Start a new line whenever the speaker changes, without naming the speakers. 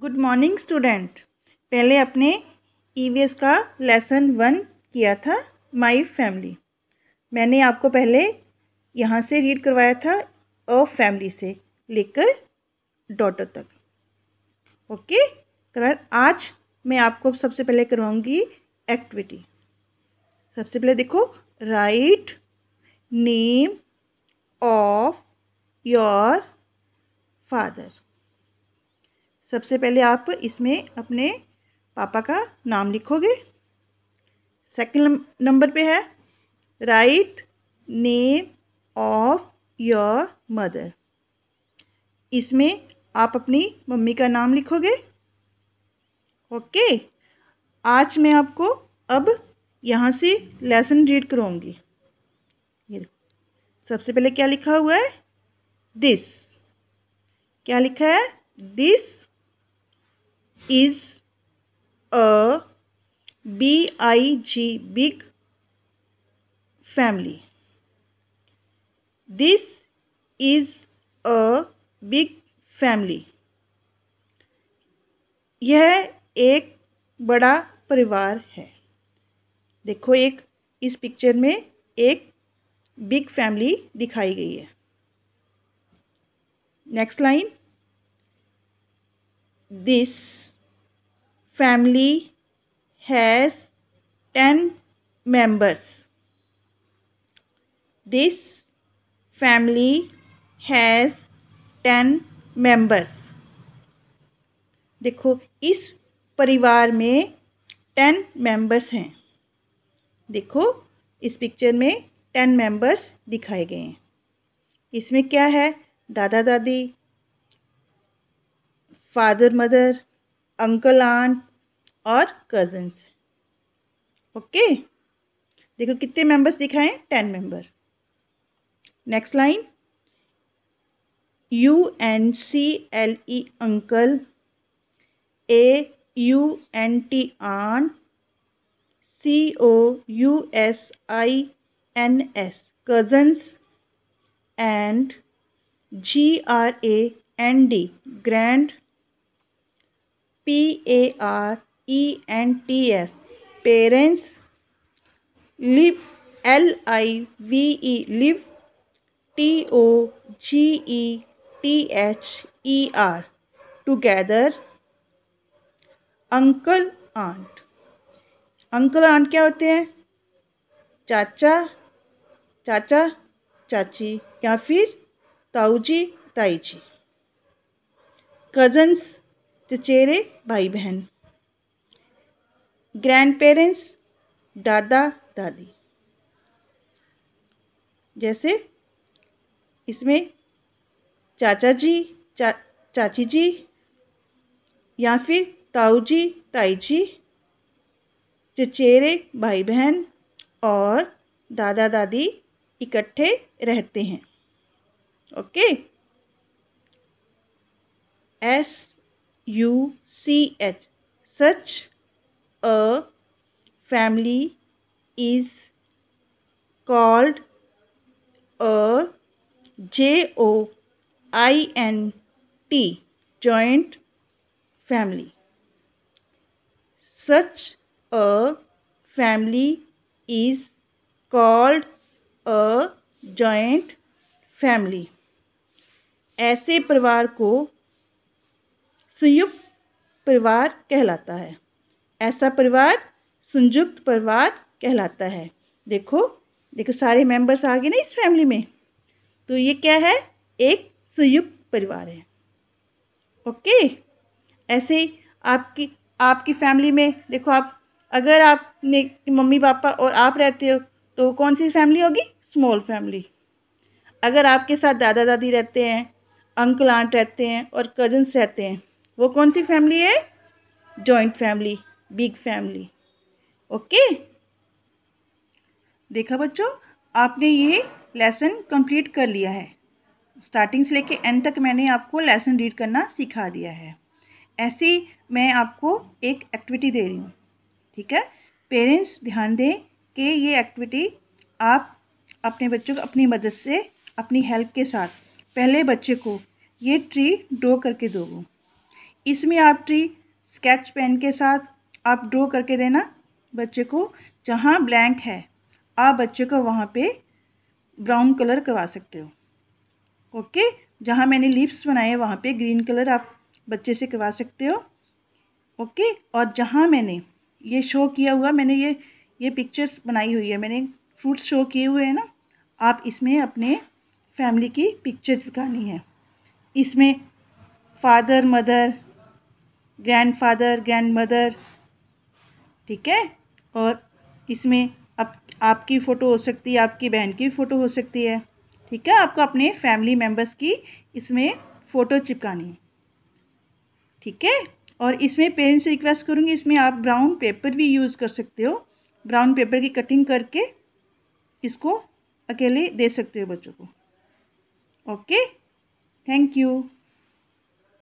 Good morning student पहले अपने E e का लेसन वन किया था माई फैमिली मैंने आपको पहले यहाँ से रीड करवाया था अ फैमिली से लेकर डॉटर तक ओके okay? आज मैं आपको सबसे पहले करवाऊँगी एक्टिविटी सबसे पहले देखो write name of your father सबसे पहले आप इसमें अपने पापा का नाम लिखोगे सेकंड नंबर पे है write name of your mother इसमें आप अपनी मम्मी का नाम लिखोगे ओके आज मैं आपको अब यहाँ से लेसन रीड करूँगी सबसे पहले क्या लिखा हुआ है दिस क्या लिखा है this is a g big family this is a big family यह एक बड़ा परिवार है देखो एक इस पिक्चर में एक बिग फैमिली दिखाई गई है next line this family has 10 members. This family has 10 members. देखो इस परिवार में टेन मेंबर्स हैं देखो इस पिक्चर में टेन मेंबर्स दिखाए गए हैं इसमें क्या है दादा दादी फादर मदर अंकल आंट और कजन्स ओके देखो कितने मेंबर्स दिखाएं ten member next line U N C L E uncle A U N T aunt C O U S I N S cousins and G R A N D grand P A R E N T S parents live L I V E live T O G E T H E R together uncle aunt uncle aunt क्या होते हैं चाचा चाचा चाची या फिर जी ताई जी cousins चचेरे भाई बहन ग्रैंड पेरेंट्स दादा दादी जैसे इसमें चाचा जी चा चाची जी या फिर ताऊ जी ताई जी चचेरे भाई बहन और दादा दादी इकट्ठे रहते हैं okay S U C H such family is called a J O I N T joint family. Such a family is called a joint family. ऐसे परिवार को संयुक्त परिवार कहलाता है ऐसा परिवार संयुक्त परिवार कहलाता है देखो देखो सारे मेंबर्स आ गए ना इस फैमिली में तो ये क्या है एक संयुक्त परिवार है ओके ऐसे ही आपकी आपकी फैमिली में देखो आप अगर आपने मम्मी पापा और आप रहते हो तो कौन सी फैमिली होगी स्मॉल फैमिली अगर आपके साथ दादा दादी रहते हैं अंकल आंट रहते हैं और कजन्स रहते हैं वो कौन सी फैमिली है joint family big family okay देखा बच्चों आपने ये लेसन कंप्लीट कर लिया है स्टार्टिंग से लेके एंड तक मैंने आपको लेसन रीड करना सिखा दिया है ऐसी मैं आपको एक एक्टिविटी दे रही हूँ ठीक है पेरेंट्स ध्यान दें कि ये एक्टिविटी आप अपने बच्चों को अपनी मदद से अपनी हेल्प के साथ पहले बच्चे को ये ट्री ड्रॉ करके दोगे इसमें आप ट्री स्केच पेन के साथ आप ड्रॉ करके देना बच्चे को जहाँ ब्लैंक है आप बच्चे को वहाँ पे ब्राउन कलर करवा सकते हो ओके जहाँ मैंने लिप्स बनाए वहाँ पे ग्रीन कलर आप बच्चे से करवा सकते हो ओके और जहाँ मैंने ये शो किया हुआ मैंने ये ये पिक्चर्स बनाई हुई है मैंने फ्रूट्स शो किए हुए हैं ना आप इसमें अपने फैमिली की पिक्चर दिखानी है इसमें father mother grandfather grandmother ठीक है और इसमें आप आपकी फ़ोटो हो सकती है आपकी बहन की फ़ोटो हो सकती है ठीक है आपको अपने फैमिली मेम्बर्स की इसमें फ़ोटो चिपकानी है ठीक है और इसमें पेरेंट्स से रिक्वेस्ट करूँगी इसमें आप ब्राउन पेपर भी यूज़ कर सकते हो ब्राउन पेपर की कटिंग करके इसको अकेले दे सकते हो बच्चों को ओके थैंक यू